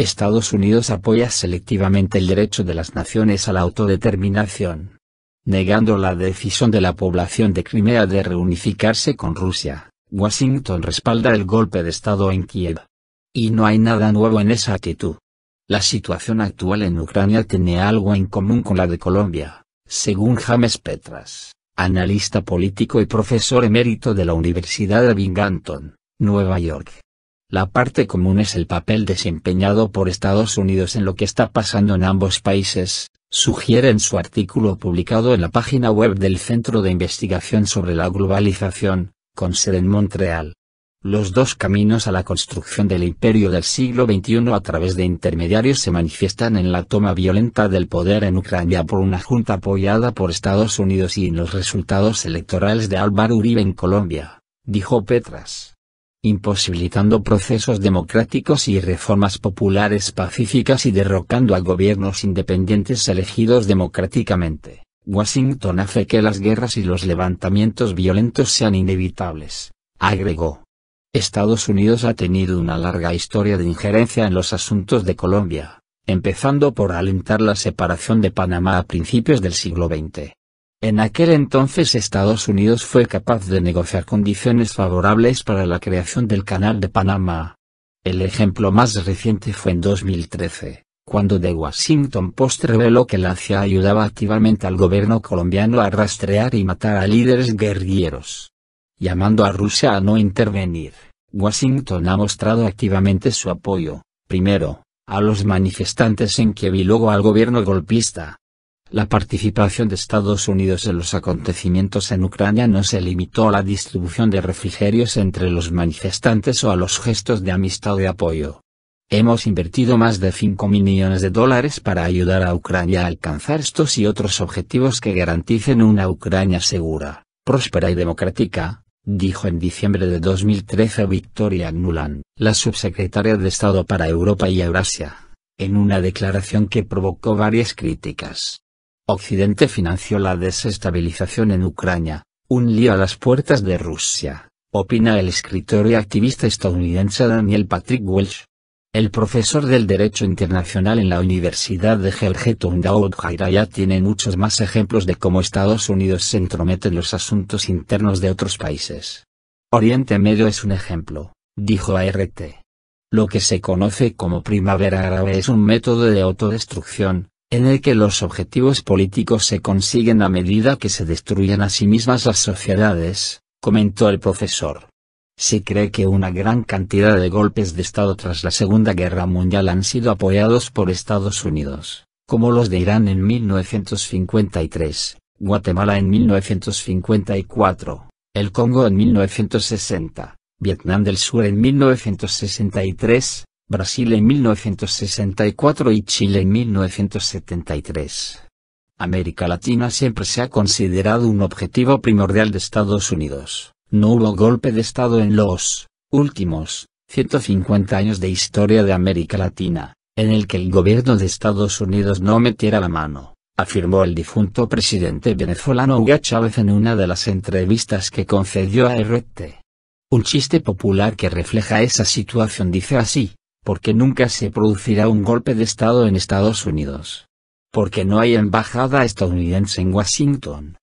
Estados Unidos apoya selectivamente el derecho de las naciones a la autodeterminación, negando la decisión de la población de Crimea de reunificarse con Rusia. Washington respalda el golpe de Estado en Kiev. Y no hay nada nuevo en esa actitud. La situación actual en Ucrania tiene algo en común con la de Colombia, según James Petras, analista político y profesor emérito de la Universidad de Binghamton, Nueva York. La parte común es el papel desempeñado por Estados Unidos en lo que está pasando en ambos países, sugiere en su artículo publicado en la página web del Centro de Investigación sobre la Globalización, con sede en Montreal. Los dos caminos a la construcción del imperio del siglo XXI a través de intermediarios se manifiestan en la toma violenta del poder en Ucrania por una junta apoyada por Estados Unidos y en los resultados electorales de Álvaro Uribe en Colombia, dijo Petras imposibilitando procesos democráticos y reformas populares pacíficas y derrocando a gobiernos independientes elegidos democráticamente. Washington hace que las guerras y los levantamientos violentos sean inevitables, agregó. Estados Unidos ha tenido una larga historia de injerencia en los asuntos de Colombia, empezando por alentar la separación de Panamá a principios del siglo XX. En aquel entonces Estados Unidos fue capaz de negociar condiciones favorables para la creación del Canal de Panamá. El ejemplo más reciente fue en 2013, cuando The Washington Post reveló que la CIA ayudaba activamente al gobierno colombiano a rastrear y matar a líderes guerrilleros. Llamando a Rusia a no intervenir, Washington ha mostrado activamente su apoyo, primero, a los manifestantes en Kiev y luego al gobierno golpista, la participación de Estados Unidos en los acontecimientos en Ucrania no se limitó a la distribución de refrigerios entre los manifestantes o a los gestos de amistad y apoyo. Hemos invertido más de 5 millones de dólares para ayudar a Ucrania a alcanzar estos y otros objetivos que garanticen una Ucrania segura, próspera y democrática, dijo en diciembre de 2013 Victoria Nuland, la subsecretaria de Estado para Europa y Eurasia, en una declaración que provocó varias críticas. Occidente financió la desestabilización en Ucrania, un lío a las puertas de Rusia, opina el escritor y activista estadounidense Daniel Patrick Welsh. El profesor del Derecho Internacional en la Universidad de Helgeton Daoud Jairaya tiene muchos más ejemplos de cómo Estados Unidos se entromete en los asuntos internos de otros países. Oriente Medio es un ejemplo, dijo ART. Lo que se conoce como primavera árabe es un método de autodestrucción, en el que los objetivos políticos se consiguen a medida que se destruyen a sí mismas las sociedades, comentó el profesor. Se cree que una gran cantidad de golpes de Estado tras la Segunda Guerra Mundial han sido apoyados por Estados Unidos, como los de Irán en 1953, Guatemala en 1954, el Congo en 1960, Vietnam del Sur en 1963, Brasil en 1964 y Chile en 1973. América Latina siempre se ha considerado un objetivo primordial de Estados Unidos. No hubo golpe de Estado en los últimos 150 años de historia de América Latina, en el que el gobierno de Estados Unidos no metiera la mano, afirmó el difunto presidente venezolano Hugo Chávez en una de las entrevistas que concedió a RT. Un chiste popular que refleja esa situación dice así, porque nunca se producirá un golpe de Estado en Estados Unidos. Porque no hay embajada estadounidense en Washington,